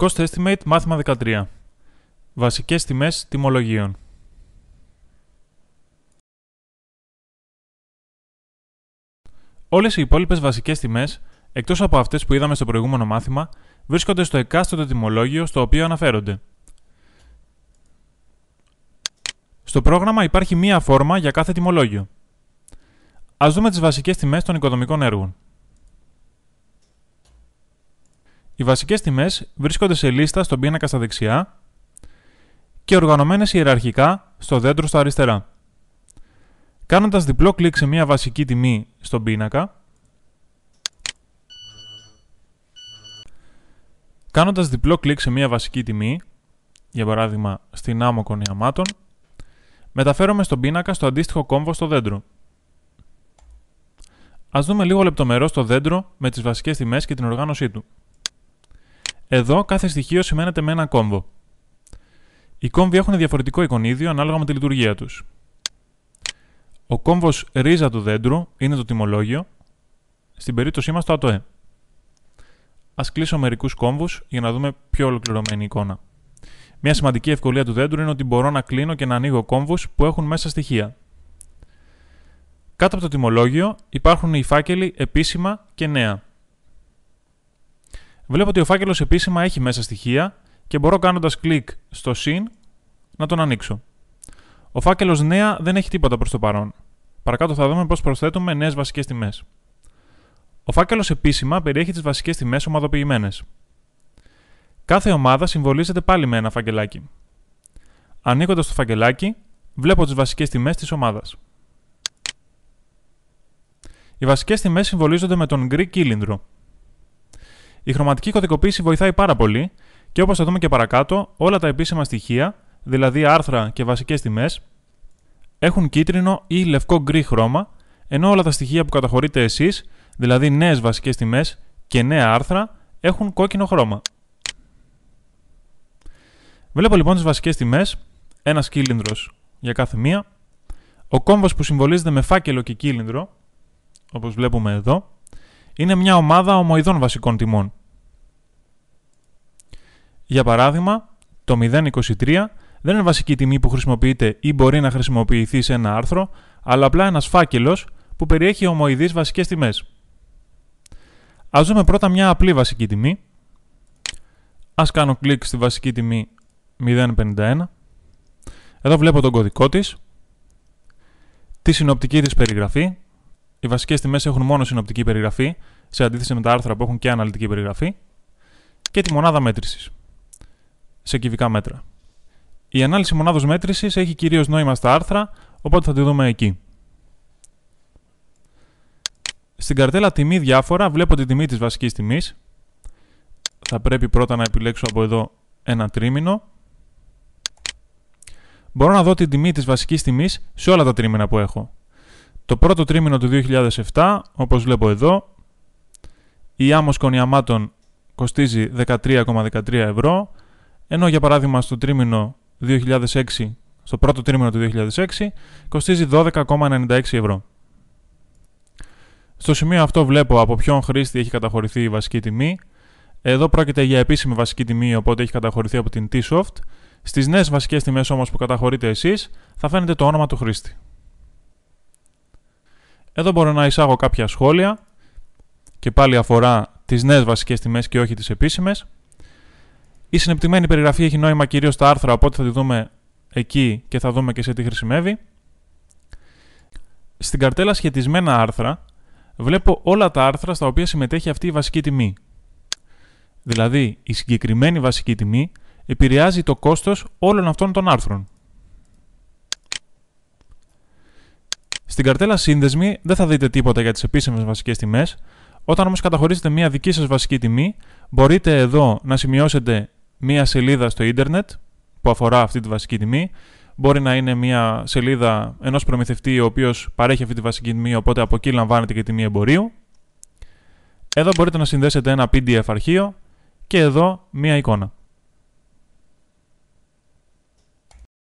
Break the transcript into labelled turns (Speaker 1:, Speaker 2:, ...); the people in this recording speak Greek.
Speaker 1: Cost Estimate, μάθημα 13. Βασικές τιμές τιμολογίων. Όλες οι υπόλοιπες βασικές τιμές, εκτός από αυτές που είδαμε στο προηγούμενο μάθημα, βρίσκονται στο εκάστοτε τιμολόγιο στο οποίο αναφέρονται. Στο πρόγραμμα υπάρχει μία φόρμα για κάθε τιμολόγιο. Ας δούμε τις βασικές τιμές των οικοδομικών έργων. Οι βασικές τιμές βρίσκονται σε λίστα στον πίνακα στα δεξιά και οργανωμένες ιεραρχικά στο δέντρο στα αριστερά. Κάνοντας διπλό κλικ σε μια βασική τιμή στον πίνακα, κάνοντας διπλό κλικ σε μια βασική τιμή, για παράδειγμα στην άμμο κονιαμάτων, μεταφέρομαι στον πίνακα στο αντίστοιχο κόμβο στο δέντρο. Ας δούμε λίγο λεπτομερό το δέντρο με τις βασικές τιμές και την οργάνωσή του. Εδώ κάθε στοιχείο σημαίνεται με ένα κόμβο. Οι κόμβοι έχουν διαφορετικό εικονίδιο ανάλογα με τη λειτουργία τους. Ο κόμβος ρίζα του δέντρου είναι το τιμολόγιο, στην περίπτωσή μας το ΑΤΟΕ. Ας κλείσω μερικούς κόμβους για να δούμε πιο ολοκληρωμένη εικόνα. Μια σημαντική ευκολία του δέντρου είναι ότι μπορώ να κλείνω και να ανοίγω κόμβους που έχουν μέσα στοιχεία. Κάτω από το τιμολόγιο υπάρχουν οι φάκελοι επίσημα και νέα. Βλέπω ότι ο φάκελος επίσημα έχει μέσα στοιχεία και μπορώ κάνοντας κλικ στο συν να τον ανοίξω. Ο φάκελος νέα δεν έχει τίποτα προς το παρόν. Παρακάτω θα δούμε πώς προσθέτουμε νέες βασικές τιμές. Ο φάκελος επίσημα περιέχει τις βασικές τιμές ομαδοποιημένες. Κάθε ομάδα συμβολίζεται πάλι με ένα φακελάκι. Ανοίγοντα το φακελάκι, βλέπω τις βασικές τιμές της ομάδας. Οι βασικές τιμές συμβολίζονται με τον γκρι κύλινδρο, η χρωματική κωδικοποίηση βοηθάει πάρα πολύ και όπως θα δούμε και παρακάτω, όλα τα επίσημα στοιχεία, δηλαδή άρθρα και βασικές τιμές, έχουν κίτρινο ή λευκό γκρι χρώμα, ενώ όλα τα στοιχεία που καταχωρείτε εσείς, δηλαδή νέες βασικές τιμές και νέα άρθρα, έχουν κόκκινο χρώμα. Βλέπω λοιπόν τις βασικές τιμές, ένας κύλινδρος για κάθε μία. Ο κόμβος που συμβολίζεται με φάκελο και κύλινδρο, όπως βλέπουμε εδώ, είναι μια ο κομβο που συμβολιζεται με φακελο και κυλινδρο οπω βασικών τιμών. Για παράδειγμα, το 023 δεν είναι βασική τιμή που χρησιμοποιείται ή μπορεί να χρησιμοποιηθεί σε ένα άρθρο, αλλά απλά ένας φάκελος που περιέχει ομοειδείς βασικές τιμές. Ας δούμε πρώτα μια απλή βασική τιμή. Ας κάνω κλικ στη βασική τιμή 051. Εδώ βλέπω τον κωδικό της, τη συνοπτική της περιγραφή. Οι βασικές τιμές έχουν μόνο συνοπτική περιγραφή, σε αντίθεση με τα άρθρα που έχουν και αναλυτική περιγραφή, και τη μονάδα μέτρησης σε κυβικά μέτρα. Η ανάλυση μονάδος μέτρησης έχει κυρίως νόημα στα άρθρα, οπότε θα τη δούμε εκεί. Στην καρτέλα τιμή διάφορα βλέπω την τιμή της βασικής τιμής. Θα πρέπει πρώτα να επιλέξω από εδώ ένα τρίμηνο. Μπορώ να δω την τιμή της βασικής τιμής σε όλα τα τρίμηνα που έχω. Το πρώτο τρίμηνο του 2007, όπως βλέπω εδώ, η άμμος κονιαμάτων κοστίζει 13,13 ευρώ, ενώ για παράδειγμα στο τρίμηνο 2006, στο πρώτο τρίμηνο του 2006, κοστίζει 12,96 ευρώ. Στο σημείο αυτό βλέπω από ποιον χρήστη έχει καταχωρηθεί η βασική τιμή. Εδώ πρόκειται για επίσημη βασική τιμή, οπότε έχει καταχωρηθεί από την T-Soft. Στις νέες βασικές τιμές όμως που καταχωρείτε εσείς, θα φαίνεται το όνομα του χρήστη. Εδώ μπορώ να εισάγω κάποια σχόλια και πάλι αφορά τις νέες βασικές τιμές και όχι τις επίσημες. Η συνεπτυγμένη περιγραφή έχει νόημα κυρίως στα άρθρα, οπότε θα τη δούμε εκεί και θα δούμε και σε τι χρησιμεύει. Στην καρτέλα σχετισμένα άρθρα βλέπω όλα τα άρθρα στα οποία συμμετέχει αυτή η βασική τιμή. Δηλαδή, η συγκεκριμένη βασική τιμή επηρεάζει το κόστος όλων αυτών των άρθρων. Στην καρτέλα σύνδεσμη δεν θα δείτε τίποτα για τις επίσημες βασικές τιμές. Όταν όμως καταχωρήσετε μια δική σας βασική τιμή, μπορείτε εδώ να σημειώσετε μία σελίδα στο ίντερνετ που αφορά αυτή τη βασική τιμή. Μπορεί να είναι μία σελίδα ενός προμηθευτή ο οποίος παρέχει αυτή τη βασική τιμή, οπότε από εκεί λαμβάνεται και τιμή εμπορίου. Εδώ μπορείτε να συνδέσετε ένα PDF αρχείο και εδώ μία εικόνα.